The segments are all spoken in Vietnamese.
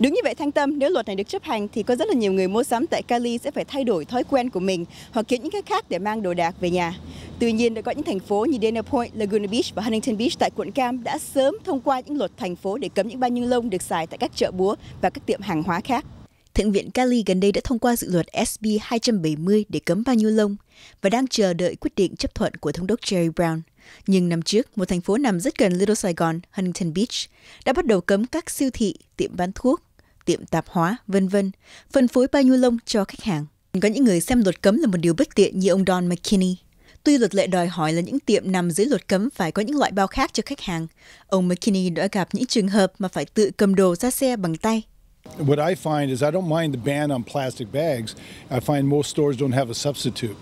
Đúng như vậy Thanh Tâm, nếu luật này được chấp hành thì có rất là nhiều người mua sắm tại Cali sẽ phải thay đổi thói quen của mình hoặc kiếm những cái khác để mang đồ đạc về nhà. Tuy nhiên, đã có những thành phố như Dana Point, Laguna Beach và Huntington Beach tại quận Cam đã sớm thông qua những luật thành phố để cấm những bao ni lông được xài tại các chợ búa và các tiệm hàng hóa khác. Thượng viện Cali gần đây đã thông qua dự luật SB 270 để cấm bao nhiêu lông và đang chờ đợi quyết định chấp thuận của thống đốc Jerry Brown. Nhưng năm trước, một thành phố nằm rất gần Little Saigon, Huntington Beach, đã bắt đầu cấm các siêu thị, tiệm bán thuốc tiệm tạp hóa, vân vân, phân phối bao nhiêu lông cho khách hàng. Có những người xem luật cấm là một điều bất tiện như ông Don McKinney. Tuy luật lệ đòi hỏi là những tiệm nằm dưới luật cấm phải có những loại bao khác cho khách hàng, ông McKinney đã gặp những trường hợp mà phải tự cầm đồ ra xe bằng tay what I find is I don't mind the ban on plastic bags. I find most stores don't have a substitute.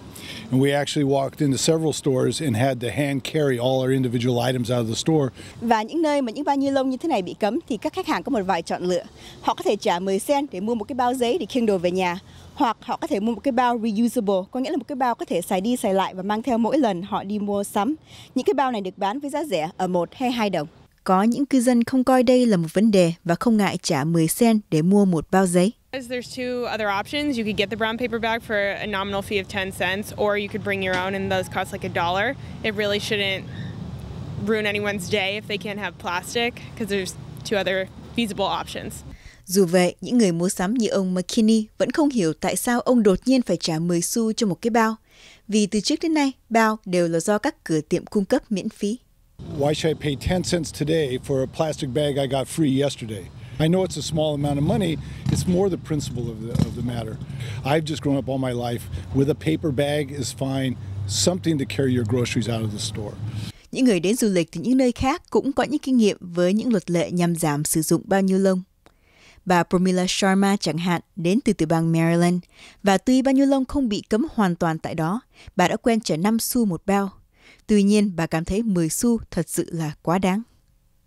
And we actually walked into several stores and had to hand carry all our individual items out of the store. Và những nơi mà những bao ni lông như thế này bị cấm thì các khách hàng có một vài chọn lựa. Họ có thể trả 10 sen để mua một cái bao giấy để khiêng đồ về nhà hoặc họ có thể mua một cái bao reusable, có nghĩa là một cái bao có thể xài đi xài lại và mang theo mỗi lần họ đi mua sắm. Những cái bao này được bán với giá rẻ ở 1 hay 2 đồng có những cư dân không coi đây là một vấn đề và không ngại trả 10 sen để mua một bao giấy. There's two other options. You could get the brown paper bag for a nominal fee of 10 cents, or you could bring your own, and those cost like a dollar. It really shouldn't ruin anyone's day if they can't have plastic, because there's two other feasible options. Dù vậy, những người mua sắm như ông McKinney vẫn không hiểu tại sao ông đột nhiên phải trả 10 xu cho một cái bao. Vì từ trước đến nay, bao đều là do các cửa tiệm cung cấp miễn phí. Why should I pay 10 cents today for a plastic bag I got free yesterday? I know it's a small amount of money. It's more the principle of the, of the matter. I've just grown up all my life with a paper bag is fine, something to carry your groceries out of the store. Những người đến du lịch từ những nơi khác cũng có những kinh nghiệm với những luật lệ nhằm giảm sử dụng bao nhiêu lông. Bà Pramila Sharma chẳng hạn đến từ tiểu bang Maryland và tuy bao nhiêu lông không bị cấm hoàn toàn tại đó, bà đã quen trở 5 xu một bao – Tuy nhiên, bà cảm thấy 10 xu thật sự là quá đáng.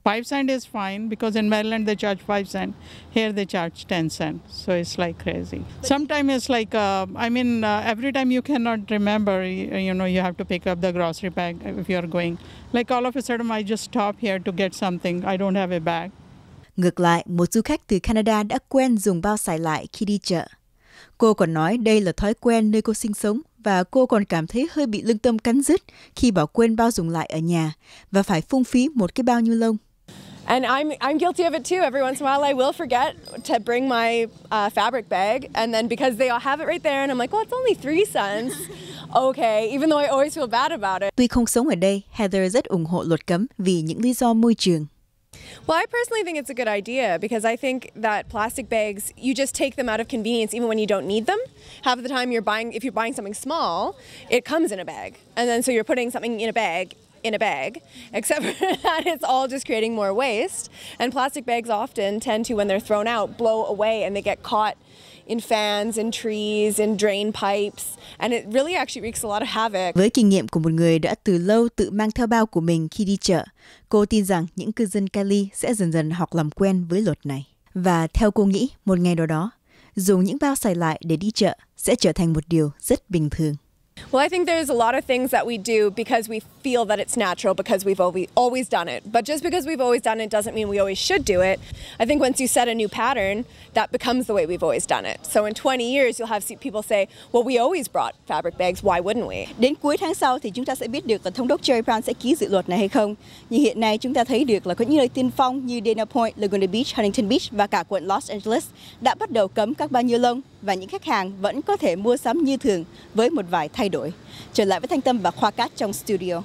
5 cent is fine because in Maryland they charge 5 cent. Here they charge 10 cent. So it's like crazy. Sometimes it's like, uh, I mean, uh, every time you cannot remember, you, uh, you know, you have to pick up the grocery bag if you are going. Like all of a sudden I just stop here to get something. I don't have a bag. Ngược lại, một du khách từ Canada đã quen dùng bao xài lại khi đi chợ. Cô còn nói đây là thói quen nơi cô sinh sống và cô còn cảm thấy hơi bị lương tâm cắn rứt khi bỏ quên bao dùng lại ở nhà và phải phung phí một cái bao nhiêu lông. And I'm I'm guilty of it too. Every once in a while I will forget to bring my uh, fabric bag and then because they all have it right there and I'm like, well, it's only 3 cents. Okay, even though I always feel bad about it. Tuy không sống ở đây, Heather rất ủng hộ luật cấm vì những lý do môi trường. Well, I personally think it's a good idea because I think that plastic bags, you just take them out of convenience even when you don't need them. Half the time you're buying, if you're buying something small, it comes in a bag. And then so you're putting something in a bag in a bag, except for that it's all just creating more waste. And plastic bags often tend to, when they're thrown out, blow away and they get caught in fans, in trees, in drain pipes, and it really actually wreaks a lot of havoc. Với kinh nghiệm của một người đã từ lâu tự mang theo bao của mình khi đi chợ, cô tin rằng những cư dân Cali sẽ dần dần học làm quen với luật này. Và theo cô nghĩ, một ngày nào đó, dùng những bao xài lại để đi chợ sẽ trở thành một điều rất bình thường. Well, I think there's a lot of things that we do because we feel that it's natural because we've always done it. But just because we've always done it doesn't mean we always should do it. I think once you set a new pattern, that becomes the way we've always done it. So in 20 years, you'll have people say, well, we always brought fabric bags, why wouldn't we? Đến cuối tháng sau thì chúng ta sẽ biết được là thống đốc Jerry Brown sẽ ký dự luật này hay không. Nhưng hiện nay chúng ta thấy được là có những nơi tiên phong như Dana Point, Laguna Beach, Huntington Beach và cả quận Los Angeles đã bắt đầu cấm các bao nhiêu lông và những khách hàng vẫn có thể mua sắm như thường với một vài thay thay đổi. Trở lại với Thanh Tâm và Khoa Cát trong studio.